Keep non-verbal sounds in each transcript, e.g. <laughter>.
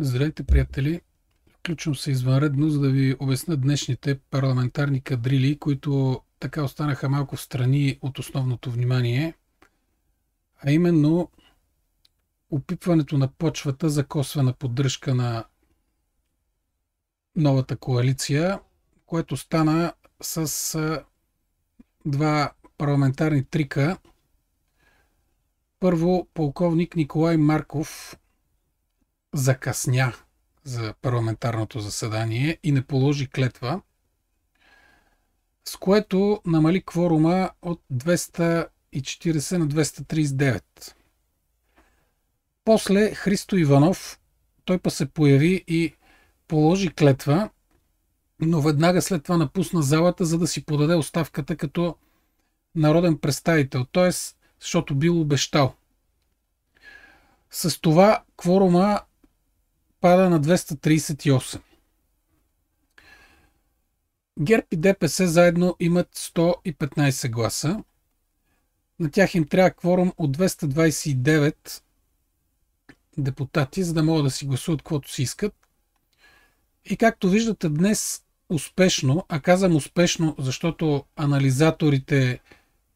Здравейте, приятели! Включвам се извънредно, за да ви обясна днешните парламентарни кадрили, които така останаха малко в страни от основното внимание, а именно опипването на почвата за косвена поддръжка на новата коалиция, което стана с два парламентарни трика. Първо, полковник Николай Марков закъсня за парламентарното заседание и не положи клетва, с което намали кворума от 240 на 239. После Христо Иванов, той па се появи и положи клетва, но веднага след това напусна залата, за да си подаде оставката като народен представител, т.е. защото бил обещал. С това кворума пада на 238. ГЕРБ и ДПС заедно имат 115 гласа. На тях им трябва кворум от 229 депутати, за да могат да си гласуват каквото си искат. И както виждате днес успешно, а казвам успешно, защото анализаторите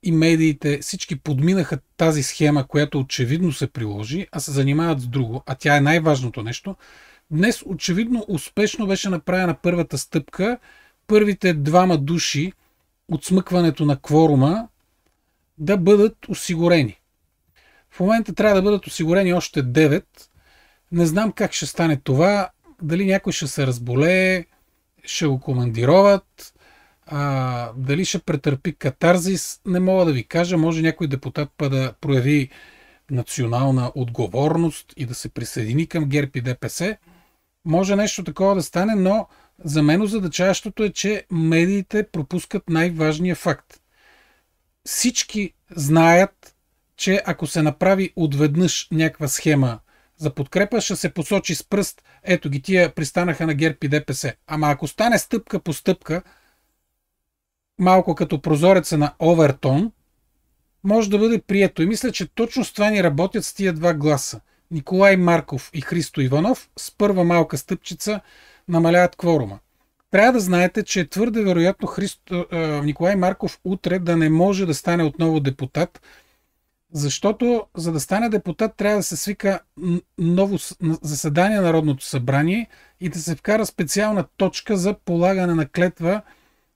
и медиите, всички подминаха тази схема, която очевидно се приложи, а се занимават с друго, а тя е най-важното нещо. Днес очевидно успешно беше направена първата стъпка. Първите двама души от смъкването на кворума да бъдат осигурени. В момента трябва да бъдат осигурени още 9. Не знам как ще стане това. Дали някой ще се разболее, ще го командироват а, дали ще претърпи катарзис, не мога да ви кажа. Може някой депутат па да прояви национална отговорност и да се присъедини към ГЕРБ и ДПС. Може нещо такова да стане, но за мен озадачащото е, че медиите пропускат най-важния факт. Всички знаят, че ако се направи отведнъж някаква схема за подкрепа, ще се посочи с пръст, ето ги тия пристанаха на ГЕРБ и ДПС. Ама ако стане стъпка по стъпка, малко като прозореца на Овертон, може да бъде прието. И мисля, че точно с това ни работят с тия два гласа. Николай Марков и Христо Иванов с първа малка стъпчица намаляват кворума. Трябва да знаете, че е твърде вероятно Христо, е, Николай Марков утре да не може да стане отново депутат, защото за да стане депутат трябва да се свика ново заседание на Народното събрание и да се вкара специална точка за полагане на клетва –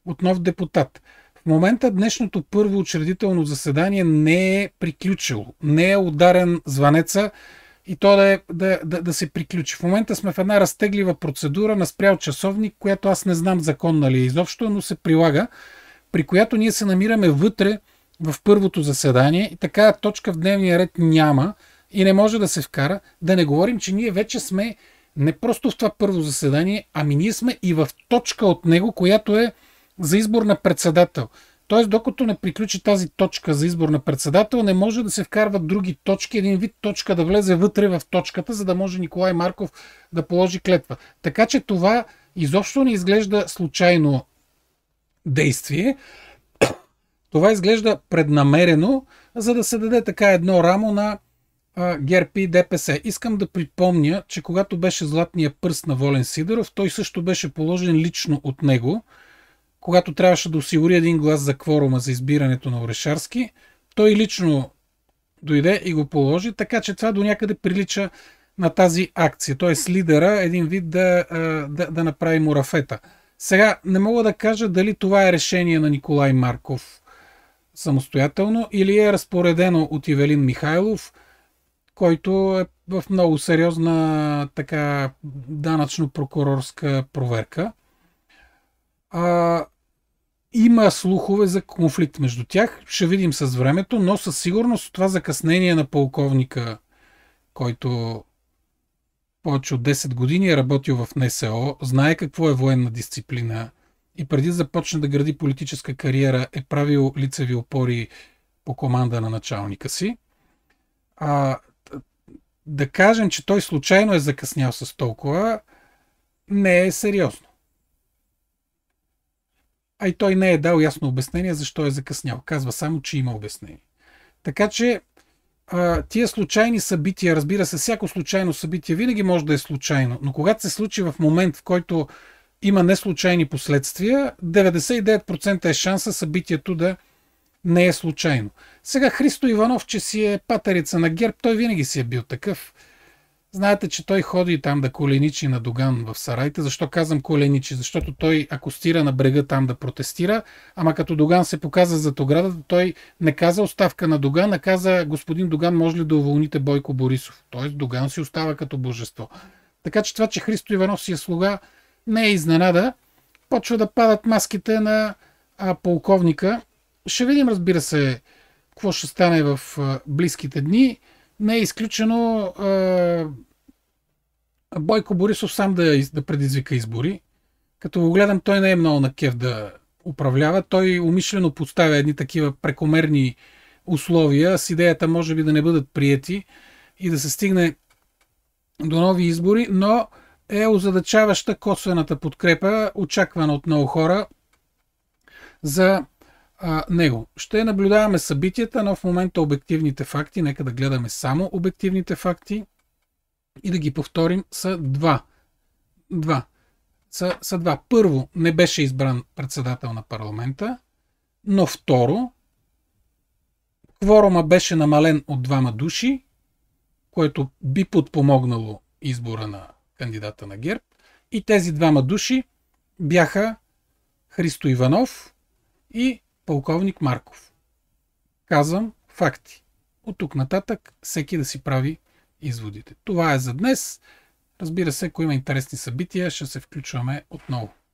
от нов депутат. В момента днешното първо учредително заседание не е приключило. Не е ударен звънеца и то да, е, да, да, да се приключи. В момента сме в една разтеглива процедура на спрял часовник, която аз не знам законна ли е изобщо, но се прилага, при която ние се намираме вътре в първото заседание и така точка в дневния ред няма и не може да се вкара. Да не говорим, че ние вече сме не просто в това първо заседание, ами ние сме и в точка от него, която е за избор на председател. Т.е. докато не приключи тази точка за избор на председател, не може да се вкарват други точки, един вид точка да влезе вътре в точката, за да може Николай Марков да положи клетва. Така че това изобщо не изглежда случайно действие. <coughs> Това изглежда преднамерено, за да се даде така едно рамо на ГЕРПИ и ДПС. Искам да припомня, че когато беше златния пръст на Волен Сидеров, той също беше положен лично от него – когато трябваше да осигури един глас за кворума за избирането на Орешарски, той лично дойде и го положи, така че това до някъде прилича на тази акция. Т.е. лидера един вид да, да, да направи мурафета. Сега не мога да кажа дали това е решение на Николай Марков самостоятелно или е разпоредено от Ивелин Михайлов, който е в много сериозна така данъчно-прокурорска проверка. А, има слухове за конфликт между тях. Ще видим с времето, но със сигурност това закъснение на полковника, който повече от 10 години е работил в НСО, знае какво е военна дисциплина и преди да започне да гради политическа кариера е правил лицеви опори по команда на началника си. А, да кажем, че той случайно е закъснял с толкова, не е сериозно а и той не е дал ясно обяснение защо е закъснял. Казва само, че има обяснение. Така че а, тия случайни събития, разбира се, всяко случайно събитие винаги може да е случайно, но когато се случи в момент, в който има неслучайни последствия, 99% е шанса събитието да не е случайно. Сега Христо Иванов, че си е патерица на герб, той винаги си е бил такъв. Знаете, че той ходи там да коленичи на Доган в сарайте. Защо казвам коленичи? Защото той, ако стира на брега там да протестира, ама като Доган се показа зад оградата, той не каза оставка на Доган, а каза господин Доган, може ли да уволните Бойко Борисов? Тоест Доган си остава като божество. Така че това, че Христо Иванов си е слуга, не е изненада. Почва да падат маските на а, полковника. Ще видим, разбира се, какво ще стане в а, близките дни не е изключено а, Бойко Борисов сам да, да предизвика избори. Като го гледам, той не е много на кев да управлява. Той умишлено поставя едни такива прекомерни условия с идеята може би да не бъдат приети и да се стигне до нови избори, но е озадачаваща косвената подкрепа, очаквана от много хора за а, него. Ще наблюдаваме събитията, но в момента обективните факти, нека да гледаме само обективните факти и да ги повторим, са два. Два. Са, са два. Първо, не беше избран председател на парламента, но второ, кворума беше намален от двама души, което би подпомогнало избора на кандидата на ГЕРБ. И тези двама души бяха Христо Иванов и полковник Марков. Казвам факти. От тук нататък всеки да си прави изводите. Това е за днес. Разбира се, ако има интересни събития, ще се включваме отново.